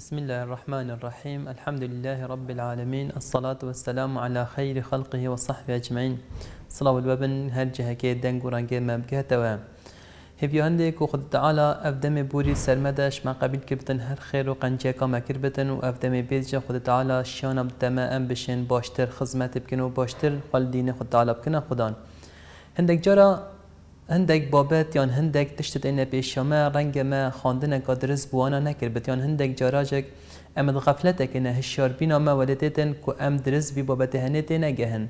بسم الله الرحمن الرحيم الحمد لله رب العالمين الصلاة والسلام على خير خلقه وصحبه أجمعين صلاة والبابن دن قران دنگ ما بكه توام هبيو هندك وخد تعالى أفدم بوري سرمدش شما قبيل كبتن هر خير وقنجة كما كربتن وأفدم بيزجة خد تعالى شانا بتما أم بشين باشتر خزمات بكن وباشتر قل دين خد تعالى بكنا خدان هندك جرى هندك بابات يعني هندك تشتت إنه بيشما رنجة ما خاندنا قدرز بوانا نكر بت يعني هندك جراجك أمد غفلتك إنه هشار بينا ما ولدتن كو أم درز بي بابات هنتي نجهن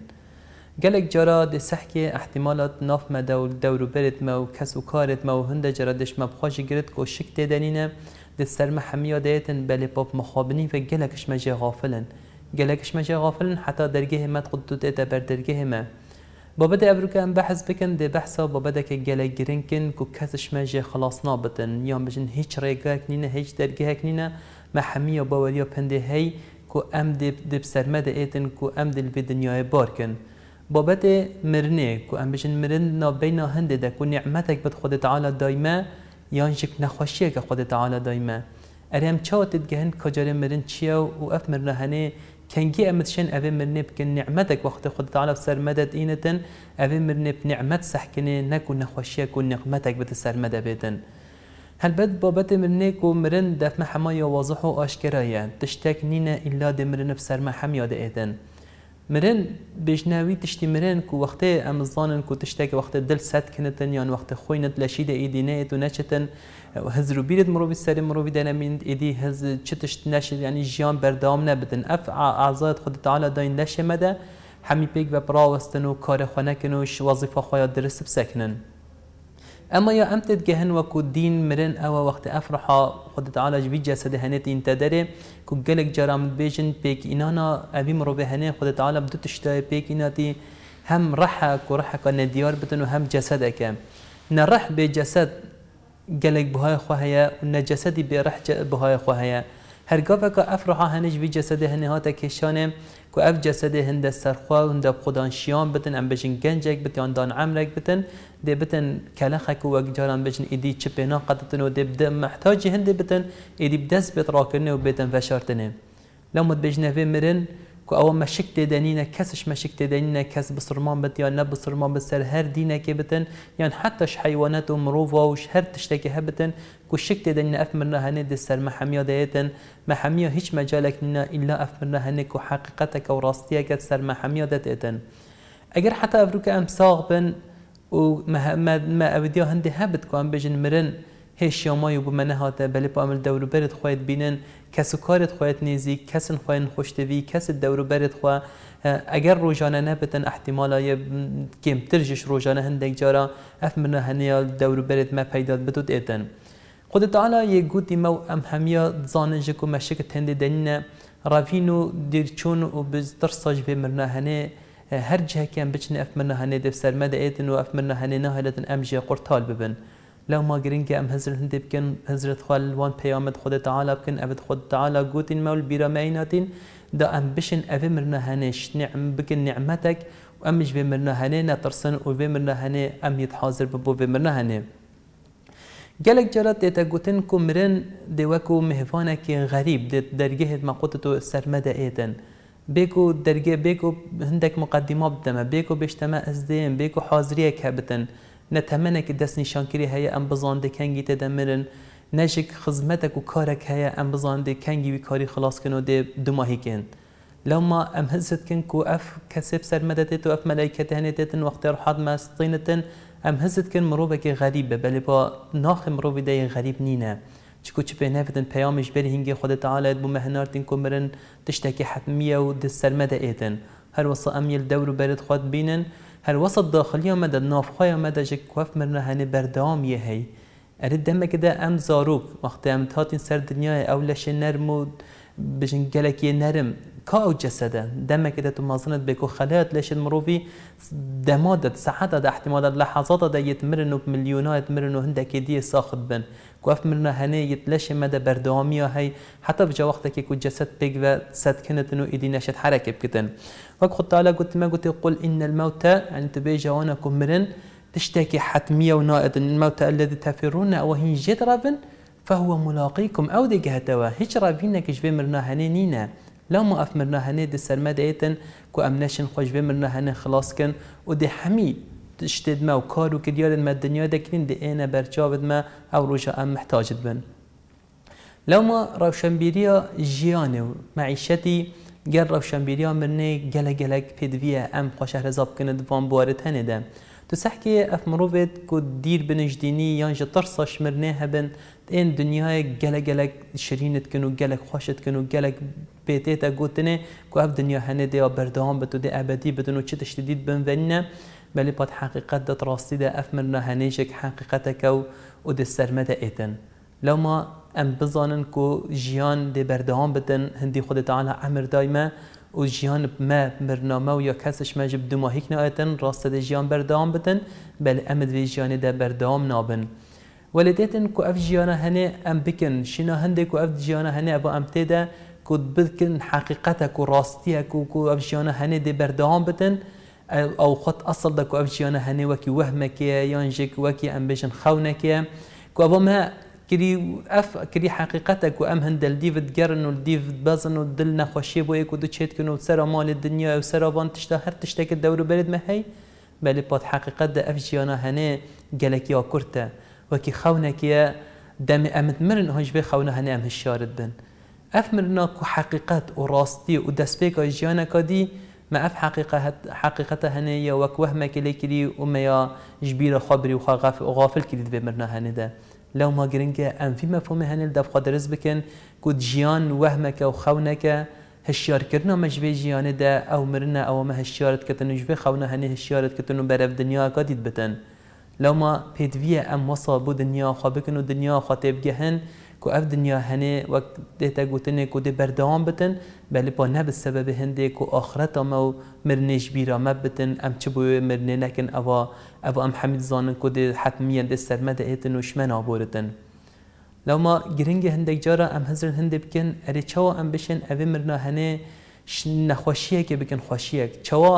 قالك جرا دي سحكي احتمالات ناف ما دول دورو برت ما وكسو كارت ما وهند جرا دش ما بخاش جرت كو شك تدنينا دي سرم حمية ديتن بالي باب مخابني فقالك اش ما جي غافلن قالك اش غافلن حتى درجه ما تقدو تتبر درجه ما با بده ئەبروکەم بحث بکەن دێ بەحسا بە بەدەکە گەلە گرنگکن و کەسش مەژێ خلاص نابتن یا بژن هیچ ڕێگاک کنینه هیچ دەرگەهک نینە مەحەمیە باوەریە پندێ هەی کو ئەم دب سەرمەدە ئێتن کو ئەم دل بێ دنیاە بارکن. بابەتێ مرنه کو ئەم بژن مرن نابینا هەندێدە و نیعممەتێک خود خودت تعاالە یا انشک ژک که خود تعاالە دایمە. اریم چاوتت گەهن کجارێ مرن چییە و اف مرنه هەنێ كنجي أمد شن أبي من نب كن نعمتك وقت خد تعالى بسر مدد إينتن أبي من نب نعمت سحكني نكون نخوشيا كون نعمتك بتسر مدى بيتن هل بد بابت من منك ومرن دف محمايا واضح وأشكرا تشتاك نينا إلا دمرن بسر محميا دقيتن مرن بێژناوی تشتی مرن و وەختەیە ئەمزانن تشتی که وقتی دل سەدکنتن یان یعنی وەختە خۆینت لەشیدە ئیدینەیەت و هز رو بیرد بیرت مرۆڤ سەری مرۆڤ دەنەمیند ئیدی هز چ تشت یعنی ینی بردام نبدن اف ئەف خود تعالی داین نشمده همی پێک و پراوەستن و کارەخواانەکن و وظیفه خۆیان درست بسکنن اما یا امتد تد گهن و کو دین مرن او وقت افرحا خود تعالج جوی جسد هنت انت تدره کو گلک جرام بیشن پیک اینانا اوی مرو بهنه هنه خود تعالی بدو تشتای پیک ایناتی هم رحك ورحك نديار بتن هم جسدك نرح بجسد قالك بهاي خواهيا ونجسدي برح بهاي خواهيا هرگاه که افرها هنج وی جسد هنهات کشانه که اف جسد هند سرخوا هند خودان شیان بتن ام بجن گنجک بتن دان عمرک بتن دی بتن کلخک و جاران بجن ایدی چپینا قدتن و دی بده محتاج هند بتن ایدی بدست بیت راکنه و بیتن فشارتنه لامد بجنه مرن کو او مەشک تێدەنینە کەسش مەشک تێدەنینە کەس بسرمان بێت یان نە بسرمان بەسەر هەر دینەکێ بتن یان يعني ش حیوانەت و مرۆڤ وش هر تشتێکی هەبتن کو شک تێدەنینە اف منە هەنێ دەسەر مەحەمیا دەیەتن مەحەمیا هیچ مەجالێک نینە ئیلا ئەف منە هەنێک و حقیقەتەکە و ڕاستیەکەت سەر مەحەمیا دەدێتن اگر حتا ئەفروکە ام ساغ بن و ما ما ئەودیا هەندێ هبت کو ام بجن مرن هێشیامای و بمەە هاتە بەلێ دولو برد خۆیت بینن کەس و کارت خۆیت نێزی کەسن خوێن خوشتوی کەست برد خوا اگر ئەگەر ڕۆژانە نەبتن احتیمالایە کێمترژش ڕۆژانە هەندێک جارە ئەف منە هەنیا دەوروبەرت مە پەیداد بتوت ئێتن. خودت تعالا یە گوتی مە و ئەم هەمیە زاننجک و مەشکت هەندێ دەنینە ڕافین و دیرچۆن و بزتر ساج بێ مرنا هەنێ هەر جهەکەیان بچن ئەف منە هەنێ مده دەئێتن و ئەف منە هەنێ نەهێتن ئەمژێ قرطال ببن. لو ما گرنگه ام هزر هندی بکن هزر خوال وان پیامد خود تعالی بکن اوید خود تعالی گوتین مول بیرا میناتین دا ام بشن اوی مرنا هنش نعم بکن نعمتك وام جوی مرنا هنه نترسن و وی مرنا هنه ام يتحاضر ببو وی مرنا هنه گلک جرات دیتا گوتن کو مرن دیوکو مهفانه که غریب دیت درگه ما قوتتو سرمده ایتن بیکو درگه بیکو هندک مقدمة بدمه بدما بيكو بيشتما أزدين بيكو حاضرية كابتن نه تمنک دست نیشانکری هیا ام بزانده کنگی تدمرن نجک خزمتک و کارک هیا ام بزانده کنگی وی کاری خلاص کن و ده دماهی کن لما ام هزت کن کو اف كسب سر مدتت و اف ملائکت هنیتتن وقتی ما مستینتن ام هزت کن مروبه که غریبه بلی با ناخ مروبه ده غریب نینه چکو چپه به نفتن پیامش بری هنگی خود تعالی بو مهنارتن کمرن تشتاکی حتمیه و دست سر مده ایتن هر وصا ام دورو برد خود بینن هل وسط داخلی آمده نافخای آمده جه کف مرنا هنه بردام یه هی اره دمه کده ام زاروک وقتی ام تاتین سر دنیای اولش نرم و بجن گلک نرم كاو جسدا دم كده تمازنة بيكو خلات ليش المروفي دمادت ساعات ده احتمالات لحظات ده يتمرنوا بمليونات يتمرنوا هندا كدي ساخت بن كوف مرنا هني يتلاشي مدى بردوامية هي حتى في وقتك كيكو جسد بيك سد كنت نو ايدي نشد حركة بكتن وك خد تعالى قلت ما قلت قل ان الموتى يعني تبي جوانا كمرن تشتكي حتمية ونائد الموتى الذي تفرون او هين جد رابن فهو ملاقيكم او دي جهتوا هيش رابينك جبي مرنا هني نينا لو ما افمرنا هني دي سرما ديتن كو امناشن خوش بمرنا هني خلاص كن ودي حمي تشتد ما كارو كديار ما الدنيا دكين دي اينا برچاود ما او روشا ام محتاجت بن لو ما روشنبيريا جياني معيشتي گر روشنبيريا مرنه گله گلک پدویه ام خوش رزاب کند وان بوارد هنه ده تو سحكي اف مروفت کو دیر بنجدینی یان ترساش مرنه هبن این دنیای گلک گلک شرینت کن و گلک خوشت کن و گلک پیته تا گوتنه که اف دنیا هنه دیا بردهان بتو دی ابدی بدن و چه تشدید بنوینه بلی پاد حقیقت دات راستی دا اف من هنیشک حقیقت کو و دی سرمت ایتن لو ام بزانن کو جیان دی بردهان بدن هندی خود تعالی عمر دایمه و جیان ما برنامه و یا کسش ما جب دماهیک نایتن راست دی جیان بردهان بدن بلی امد وی جیان دی بردهان نابن ولدتن کو اف جیانا هنه ام بکن شنا هنده کو اف جیانا هنه با ام تیده کو بکن حقیقت کو راستی کو کو اف جیانا هنه دی بردهان بتن او خط اصل دا کو اف جیانا هنه وکی وهمه که یان جک وکی ام بشن خونه که کو اف ما كري اف كري حقيقتك وام هند الديف تقرن والديف بازن والدل نخوشي بويك ودو تشيت كنو سرا مال الدنيا وسرا فان تشتا هر تشتاك الدور بلد ما هي بل بات حقيقت دا اف جيانا هنه قالك يا كرته وكي وەکی خەونێکە دم ئەمت مرن هۆش بێ خەونە هەنێم هشارت بن ئەف مرناک و حقیقت و ڕاستی و دەستپێکە ژیانەکەدی ما أف ئەف حقيقة هەنەیە وەک وەهمەکە لێکری ومەیە ژبیرە خبری و خبري و غافل کردیت بێ مرنا هەنێدا لو ما گرنگە ئەم فی مەفهومی هەنێل دەبخوا دەرز بکەن گوت ژیان وەهمەکە و خەونەکە هشیارکردنا مەژبێ ژیانەدا ئەو مرنە ئەوە مە هشیارت کەتن و جبي خونا هەنێ هشیارت کەتن و دنيا دنیاکە دیت بتن. لو ما پێدویە ام وصل دنیا خوا بکن و دنیا خوا تێبگەهن کو او دنیا هەنێ ده تا گوتنێک و دێ بەردەوام بتن بەلی پۆ سبب سەبەبە کو آخرت ما و مرنێژ بیرامە بتن ئەم چ بۆ مرنه نکن ئەوە ئەو ام حەمید زانن کو دێ حتممیە دێ سەرمەدە هێتن و شمە نابۆرتن. لەما گرنگە هەندێک جارە ئەم هنده هەندێ بکەن ئەرێ اره چاوە ئەم اوی مرنه هنه نخوشیه که بکن خوشیه چوا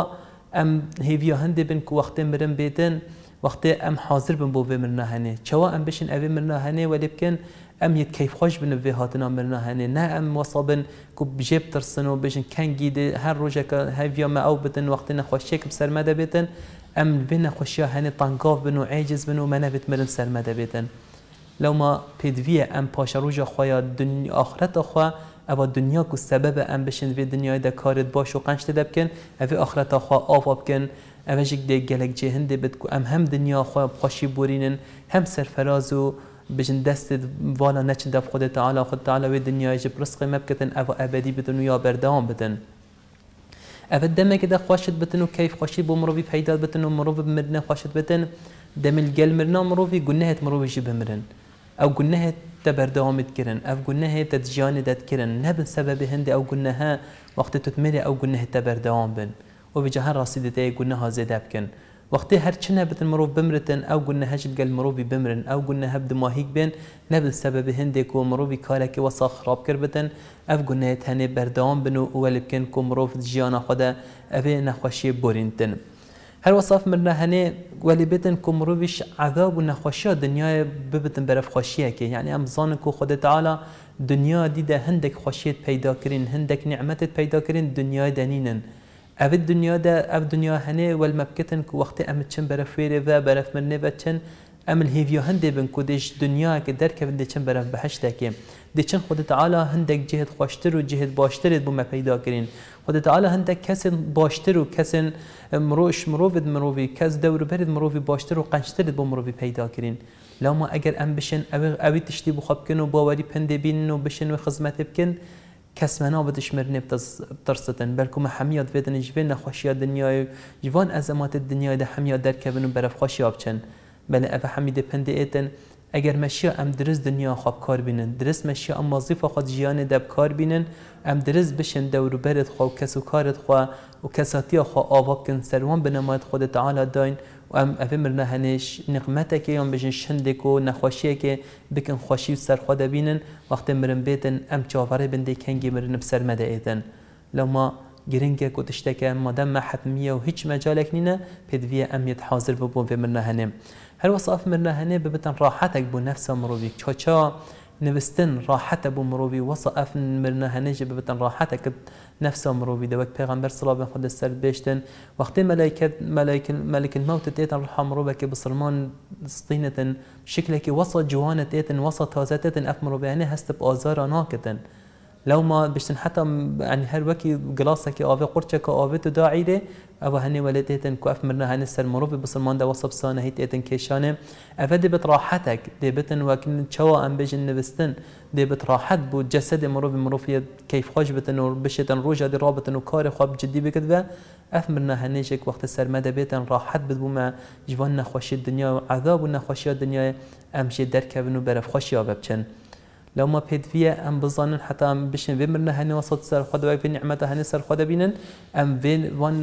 ام هێویە هەندێ کو وقت مرم بیتن وقت ام حاضر بن بو مرنا هنه چوا ام بشن اوی مرنا هنه ولكن ام يت كيف خوش بن في هاتنا مرنا هنه نه ام وصابن كو بجيب ترسن و بشن کن گید هر روزه که ما او بتن وقتنا نخوشی که بسر مده بیتن ام بنا خوشی هني طنقاف بن و عاجز بن و منبت مرن سر مده بیتن لو ما پدوی ام باشا روز خویا دنيا آخرت اخوا او دنیا کو سبب ام بشن في وی دنیای كارد باش وقنشت دبكن دبکن اوی آخرت اوف ابكن بکن اوجك دي گلك جهند هندي بدكو ام هم دنيا خو بخوشي بورينن هم سرفراز و بجن دست والا نچند اف خود تعالی خود تعالی و دنیا جب رزق مبکتن او ابدی بدن و یا بردام بدن اف دمه که خوشت بتن و کیف خوشی بو مروی پیدا بتن و مروی بمرنه خوشت بتن دم الجل مرنا مرو مروی گنهت مروی جی مرن او گنهت تكرن اف او گنه دت کرن نبن سبب هند او گنها وقت تتمره او گنه تبردام بن و بجا هر راستی دتای گناها زده بکن وقتی هر چی نبتن مروف بمرتن او گونه هجد قل مروفی بمرن او گناه هبد ماهیک بین نبت سبب هندك و مروف کارک و صاخ خراب کربتن اف گونه تنه بر دام بنو اول بکن کو مروف جیان خدا اف نخوشی بورینتن هر وصف مرنا هنه ولی بتن کو مروفش عذاب و نخوشی دنیای ببتن برف خوشیه که یعنی ام کو خدا تعالی دنیا دیده هندک خوشیت پیدا کرین هندک نعمتت پیدا کرین دنیای دنینن اف الدنيا دا اف دنیا هنه والمبكتن كو وقت وقتی ام چن برف ویره و برف من نه چن ام الهیویو هنده بن کودش دنیا که در کفن دی برف بهشت که دی چن خود تعالى هندك جهد خوشتر و جهد باشتر بو مپیدا كرين خود تعالى هندك كسن باشتر و كسن مروش مروفد مروفي كس دور برد مروفي باشتر و قنشتر بو مروفی كرين لو ما اگر ام بشن اوی تشتي بخواب کن و باوري پنده بین و بشن و خزمت بكن کەس مەنابەتش مرنێ بترستن بەرکومە هەمیاد بێتن ژێن نەخۆشیە دنیای جوان ئەزەماتە دنیای ده دە هەمیا دەرکەبن و بەرەفخۆشی بچن بل اف حمید پنده ئێتن اگر مشیا ام درس دنیا خواب کار بینن درس مشیا ام ئەم خود خۆت دب کار بینن ام درس بشن دەوروبەرت خۆ خواب کس و کارت خوا و کەساتیە خۆ ئاوا کن سەروان بنەمات خود تعالا داین ام اوه مرنا هنش نقمتا که ام بجن شندک و نخوشیه که بکن خوشی و سرخوا دبینن وقت مرن بیتن ام چاوره بنده کنگی مرن بسر مده ایدن لما گرنگه که تشتکه مادم حتمیه و هیچ مجالک نینه پدویه ام یت حاضر ببون به مرنا هنم هر وصف مرنا هنه ببتن راحتک بو نفس مروبی چا چا نوستن راحت بو مروبی وصاف مرنا هنه جببتن راحتک نفسا مروفي دا وك پیغمبر عليه وسلم سر بيشتن وقت ملائكه ملائك ملك الموت تيت روح مروبك بسلمان سطينة شكلك وسط جوانة تيت وسط تازتتن افمر مروبيانه هست بآزار ناكتن لو ما بشتن حتى يعني هر وكي جلاسة كي آوه قرچه كي آوه تو داعي هني ولد هتن كو اف مرنا هن سر بس المان ده وصب سانه هيت هتن كيشانه أفادي بتراحتك دي بتن وكن چوا ام بيج النبستن دي بتراحت بو جسد مروفي مروفي كيف خوش بتن وبشتن بشتن روجا دي رابطن وكار خاب جدي بكتبه اف مرنا شك وقت سر مده بتن راحت بدو ما جوان نخوشي الدنيا عذاب و نخوشي الدنيا امشي دركبن و برف يا آببچن لو ما بيد فيها ام بظن حتى ام بشن في مرنا هني وسط سر خدا بين نعمتها هني سر خدا بينن ام فين وان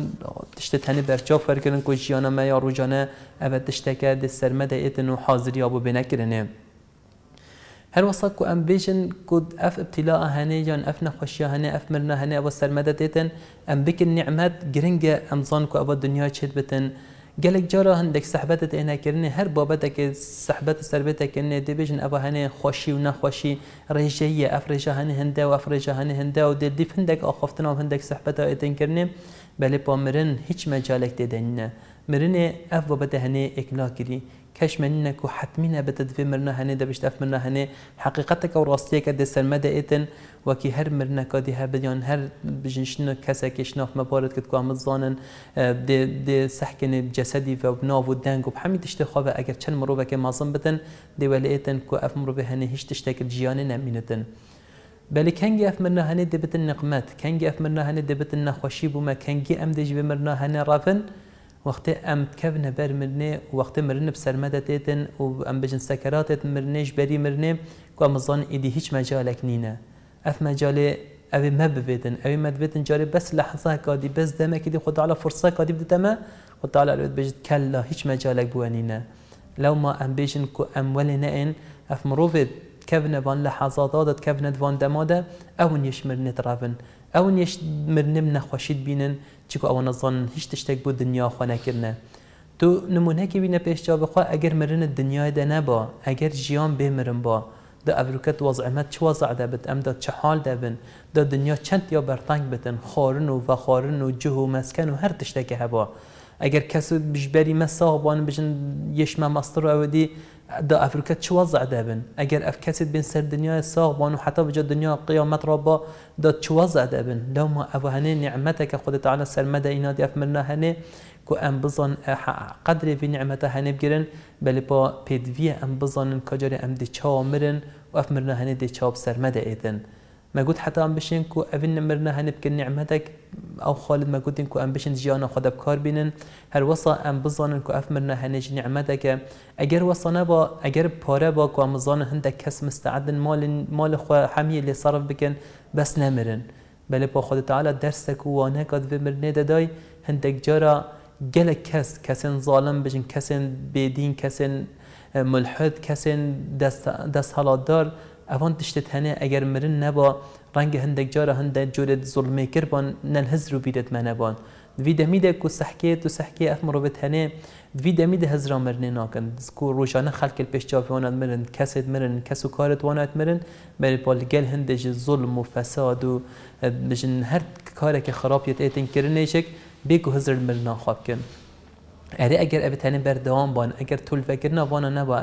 تشتت هني برچا فركن كو جيانا ما يا روجانا ابد تشتكا دسر مدى اتنو حاضر ابو بنكرن هل وصلكو ام بيجن كود اف ابتلاء هني جان اف نخشيا هني اف مرنا هني ابو سر مدى تتن ام بك النعمات جرينجا ام ظنكو ابو الدنيا شد بتن گەلێک جارە هەندێک سەحبەتت ئێناکردنی هەر بابەتێکی سەحبەت سربێتەکردێ دەبێژن ئەوە هنه خوشی و نەخۆشی ڕێژەیە ئەفرێژە هەنی هەندە و ئەفرێژە هەنی هەندە و دێ دیف هەندێک ئاخفتنەوە هەندێک سەحبەتە ئێتنکردێ بەلێ پامرن هیچ مەجالێک تێدەنینە. مرنێ ئەف بەبەتە هەنێ کری، كاش منك وحتمينا بدت في مرنا هنا دا بشتاف مرنا هنا حقيقتك او راستيك دي سرمدا اتن وكي هر مرنا كادي ها بديان هر بجنشنا كسا كشناف مبارد كت كام زانن آه، دي دي سحكن جسدي و بناف و دنگ و بحمي تشتخوا اگر چن مروبه که مازن بتن دي وليتن كو اف مروبه هنا هیچ تشتاك جيانه نمينتن بلی کنگی اف مرنا هنه دبت نقمت کنگی اف مرنا هنه دبت نخوشی بوما کنگی ام دجب مرنا هنه رافن وقتی ام کفن بر مرنه وقتی مرنه بسرمده دیتن و ام بجن سکراتت مرنهش بری مرنه که امزان ایدی هیچ مجالک نینه اف مجاله اوی ما ببیدن اوی ما ببیدن جاری بس لحظه کادی بس دمه کدی خود تعالی فرصه کادی بدتمه خود تعالی الوید بجد کلا هیچ مجالک بوانینه لو ما ام بجن که ام ولی نئن اف مروفید كفنة فان لحظات كفنة فان دمادة أو نيش مرنه رافن اون نێشت مرنم نخواشید بینن چکو او نظن هیچ تشتک بود دنیا خواه نکرنه تو نمونه که پیش بینە جا بخوا مرن دنیا نبا اگر جیان ژیان بمرن با دا چه وضع ده بد ام دا چه حال دەبن دا دنیا چند یا برطنگ بتن خارن و وخورن و جه و مسکن و هر اگر کسی اگر کس کەس بژبەری بجن بژن مستر رو اودی دا افریقا چوازع دبن اگر اف کسید بین سر دنیای ساق بان و حتی بجا دنیا قیامت را با دا چوازع دبن لو ما او هنه نعمته که خود تعالی سر مده اینا دی اف مرنا هنه که ام بزن اه، قدر وی نعمته هنه بگیرن بلی با پیدوی انبزن بزنن کجاری ام دی چا مرن و اف مرنا هنه دی چاب سر مده ایدن مەگووت حتا بشین و ئەوین نمرە هەنبکە نیعممەدەك ئەو خالت مەگوتین و ئەم بشین ژیانە خۆدە بکار بینن هەر وەسا ئەم بزانن و ئەفمرە هەنێژ نیعممەدەکە ئەگەر وەسانە بە اجر پارە با کو مزانە هندك كس مستعد مال خو هەمیە اللي صرف بكن بس نمرن بل با خودت تعاالە دەرسێک داي هندك بمر نێدەدای كس كسن ظالم بجن كسن بدين كسن ملحد كسن kesin milhid هلا دار اوان دشته تنه اگر مرن نبا رنگ هندک جارا هندک جور ظلمه کر بان رو بیرد منه بان دوی دمیده که سحکه تو سحکه اف مروبت هنه دوی دمیده هزرا مرنه ناکن کو روشانه خلق پیش جافی وانت مرن کسید مرن کسو کارت وانت مرن بری پال گل هنده ظلم و فساد و بجن هر کاره که خرابیت ایتن کرنه شک بیگو هزر مرنا خواب کن اگر ئەگەر ئەبێت بر دوام بان اگر فکر ئەگەر اگر بانە نەبا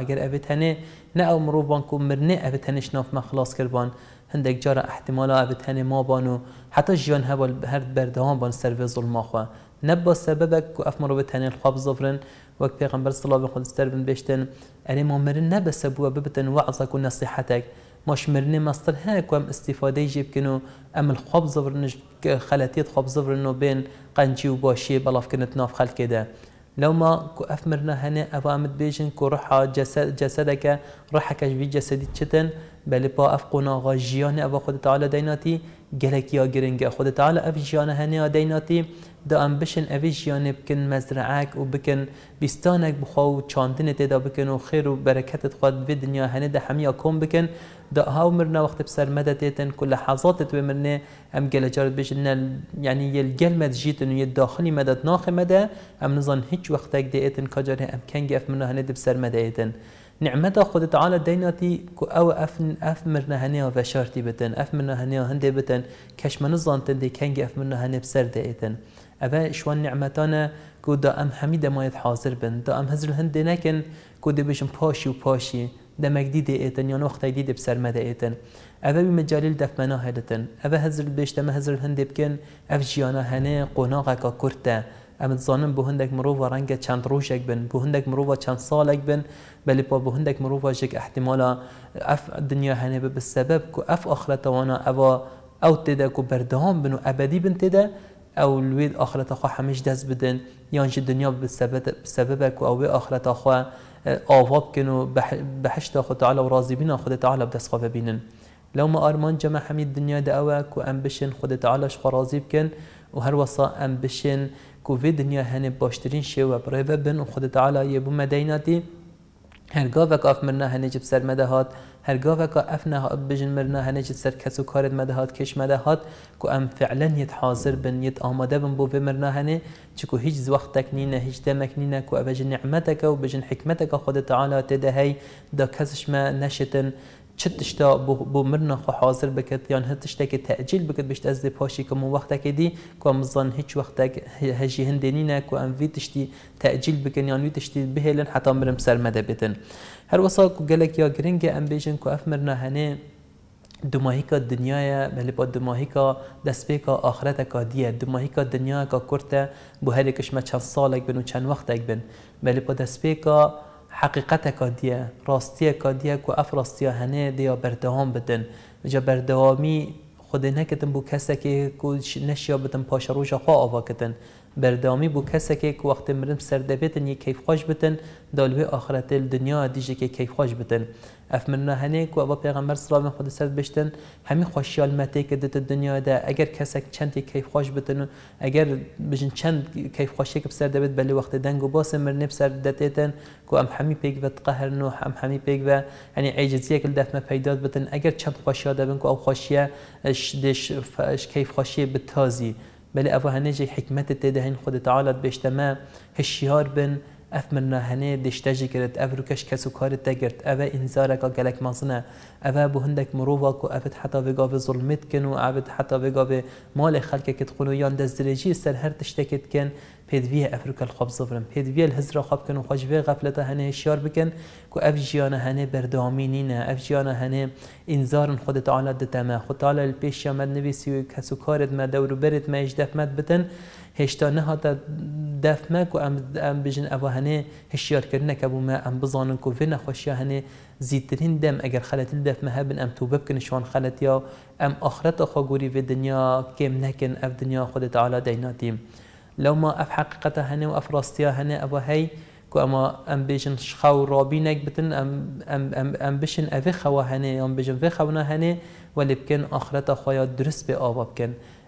نه او مرو بان کو مر نه مرنێ ئەبێت هەنش ما خلاص کر بان کردبان هەندێک جارە احتیممالا ئەبێت هەنێ مابان و حتا ژیان هر بر دوام بان سر به ظلم سەرێ زڵماخوا نەبا سەبەبك و ئەف مرۆڤ هەنێ خوا بزفرن وەک پێغمبەر خود سر بن بیشتن ئەرێ ما مر مرن نەبەسە بووە ببتن وعزك و نسیحتك ماش مرنێ مەستر هەیەکم استیفادەی ژێ بکن و ئەم خۆب زفرنش خەلەتێت خۆب زفرن و بین قنچی و باشی بەڵافکردنت ناف خەلکێدا. لو ما افمرنا هنا افامد بيجن كو روحا جسد جسدك روحك في جسدي تشتن بل با افقنا غجيان جيان خد تعالى ديناتي جلك يا گرنگ خد تعالى اف جيان هنا ديناتي دا ام بشن اف جيان بكن مزرعك وبكن بستانك بخو چاندن تدا بكن وخير وبركات خود في الدنيا هنا ده حميا كوم بكن دا هاو مرنا وقت بسر تيتن كل لحظات مرنا ام قل جارد بيش يعني يلجل مد جيت انه يداخلي مدى ناخي مدى ام نظن اك وقتك ايتن كجر ام كان جاف مرنا هند بسر ايتن نعمتا خود تعالى ديناتي كو او افن اف مرنا هنيا وشارتي بتن اف مرنا هنيا هنده بتن كش من نظن دي كان اف مرنا هنه بسر ايتن أبا شوان نعمتانا كو دا أم حميدة ما يتحاضر بن دا أم هزر هندي نكن كو دي بيشن باشي وباشي دمك دي ايتن يعني وقت جديد بسر مدى ايتن اوه بمجالي لدفمنا هدتن اذا هزر بيشتا ما هزر هندي بكن اف جيانا هنه قناقا كورتا ام تزانم بو هندك مروفا رنگ چند روشك بن بو هندك مروفا چند سالك بن بل با بو هندك مروفا جك احتمالا اف دنیا هنه بسبب كو اف اخرت وانا اوا او تدا كو بردهام بنو ابدي بن تدا او الويد اخرت اخوا همش دست بدن يانش دنیا بسبب بسببك او اخرت اخوا آوا بکن و بحشت خود تعالی و راضی بینن خود تعالی بدست خواه بینن لو ما آرمان جمع حمید دنیا دا اوک و ام بشن خود تعالی شخوا راضی بکن و هر وصا ام بشن که وی دنیا هنه باشترین شو و برای بن و خود تعالی یه بوم دیناتی هر اف مرنا هەرگاوێک ئافمرنا هەنێجب سەر مەدەهات هەرگاوێکە ئەفنەها مرنا هەنێجد سەر کەس و کارت کش مدهات کو ام فعلا یت حاضر بن یت آماده بن بۆ بمرنا هەنێ چکو هیچ زوەختێک نینە هیچ دەمەک نینە کو ئەبژن نعمەتەکە و بژن حکمتەکە خود تعالی تێدەهەی دا ما نشتن چه تشتا بو مرنا خو حاضر بکت یان یعنی هر تشتا که تعجیل بکت بشت از پاشی که من وقتا که دی که مزان هیچ وقتا هجی هندینی نه که انوی تشتی تعجیل بکن یان یعنی وی تشتی بهلن حتا مرم سر مده بتن هر وسه که گلک یا گرنگ ام بیجن که اف مرنا هنه دماهیکا بله دنیا ملی با دماهیکا دسپیکا آخرت کا دیه دماهیکا دنیا کا کرته بو هر کشمه چند سالک بنو و چند وقتک بن ملی بله با دسپیکا حقیقت کادیه راستی کادیه کو اف راستی هنه دیا بردهام بدن جا بردهامی خود نکتن بو کسی که نشیا بدن پاش روش خواه آوا کتن بەردامی بوو کەسێکێک وقت مرم سەردەبێتن یە خوش بتن داوێ ئاخرەتل دنیا دیژێکی خوش بتن اف منە هەنێک و بە پێغمبەر سلامی خود سرد بشتن هەمی ده اگر دنیادا چند کەسێک چەندی خوش بتن و ئەگەر بژن چەند کەیفخۆشێک سەر دەبێت بەلی وقت دنگ و بۆسە مرنێ سەر دەتێتن ام ئەم هەمی پێک قهر قەهرن و هەم هەمی پێک بە ئەنی ئەیجزیەکە دەفمە پیداد بتن اگر چند ها ئەگەر چەند خۆشیا دەبن و ئەو خۆشیە کەیفخۆشیە بتازی. بلا أفا هنجي حكمت تدهن خد تعالى بيشتما هشيار بن افمن هني هنه كرت افرو كش كسو کسو کار تگرد اف انزارکا گلک مزنه اف بو هندك مرووا کو اف حتا وگا به ظلمت کن و اف حتا وگا مال خلک کت خونو یان دزدرجی سر هر تشتکت كن پێدویە ئەفریکل خۆب زفرم پێدویە خواب خۆبکن و خۆشبێ غەفلەتە هەنێ شیار بکەن کو ئەف ژیانە هەنێ بەردەوامی نینە ئەف ژیانە هەنێ ئینزارن خودت خود تعالی خۆتاالە پێشیامەد نویسی و کەس و کارت مە دەوروبەرت مەش دەفمەت بتن ام ام دەفمەک و ئەم هشیار کردن که هشیارکردنەکە ما ام بزانن کو ڤێ خوشی هەنێ زیترین دم دەم ئەگەر خەلەتی دەفمە هەبن ئەم تو ببکن شوان خەلەتیا ئەم ئاخرەتە خۆگوری ڤێ دنیا کم نکن اف دنیا خودت ئالا دەیناتیم. لو ما اف حقیقت هنا و اف راستی هنه او هی اما ام بیشن خو رابینک بتن ام ام ام, ام بیشن اوی خو هنا ام بیشن وی خو نه هنه ولی بکن آخرت خوایا درست به آوا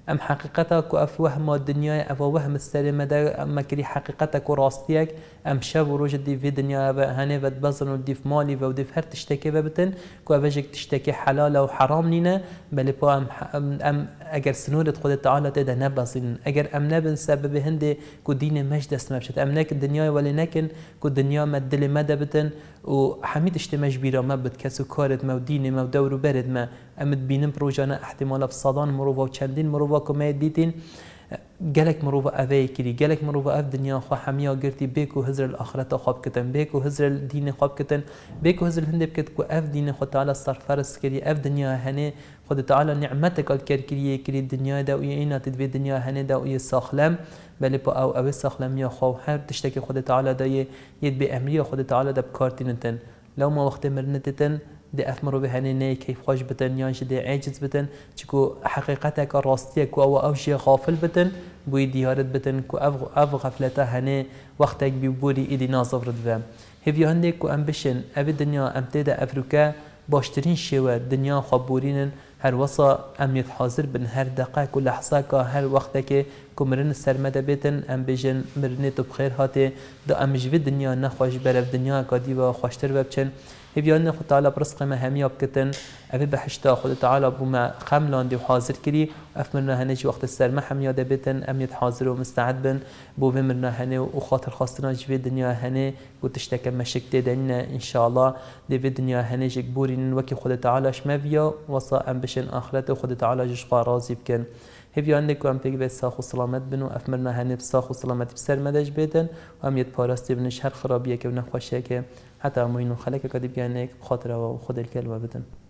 ام حقیقتک و اف وهم دنیای اف وهم السلمه اما کری حقیقتک و راستیک ام شب و روز دی في دنیا و هنه و بزن و دیف مالی و دیف هر تشتکی ببتن بتن کو اوجک حلال و حرام نینه بل پا ام, ام اگر سنورت خود تعالی تده نبزن اگر ام نبن سبب هنده کو دین مجد اسم بشت ام نک دنیای ولی نکن کو دنیا مد دل مده بتن و حمید اشتماش بیرا مبت کسو کارت مو دین مو برد ما امد بینم پروژانه احتمالا بصدان مروفا و چندین مروفا کمید دیتین گلک مروفا اوه کری گلک مروفا اف دنیا خو همیا گرتی بیکو هزر الاخرت خواب کتن بیکو هزر دین خواب کتن بیکو هزر هند بکت کو اف دین خو تعالی سرفرس کری اف دنیا هنه خود تعالی نعمت کل کر کری کری دنیا دا و اینا تدوی دنیا هنه دا و ساخلم بله پا او اوه ساخلم یا خو هر تشتک خود تعالی دا ید به امری خود تعالی دا بکارتی نتن لو ما وقت مرنتتن دی اف مرو به هنه نه کیف خوش بتن یان شده عجز بتن چکو حقیقت که راستیه کو او او شی غافل بتن بوی دیارت بتن کو اف غفلته هنه وقتک بی بوری ایدی نازورد و هیوی هنده کو ام بشن اف دنیا ام تیده افریقا باشترین شوه دنیا خبورینن هر وصا امنیت حاضر بن هر دقیق و لحظه که هر وقت که کمرن سرمده بیتن ام بجن مرنه تو بخیر هاته دا امجوی دنیا نخوش برف دنیا کادی و خوشتر ببچن هیویان خود تعالی برسق ما آب کتن اف بحشتا خود تعالی بوما خملان دی و حاضر کری اف مرنه هنج وقت سر ما همیاده بتن امیت حاضر و مستعد بن بو مرنه هنه و خاطر خواستنا جوی دنیا هنه بو تشتکم مشک دیدن انشاءالله دی دنیا هنه جک بورین وکی خود تعالی شما بیا وصا ام بشن آخرت خود تعالی جشقا راضی بکن هفي عندك وام بيجي بس ساخو سلامت بن بنو أفمرنا هنب ساخو سلامت بسر مدج بيتن وام يتبارستي بنش هر خرابية كبنا خوشية که حتى أموين خلقك قد بيانيك يعني بخاطر وخد الكلمة بدن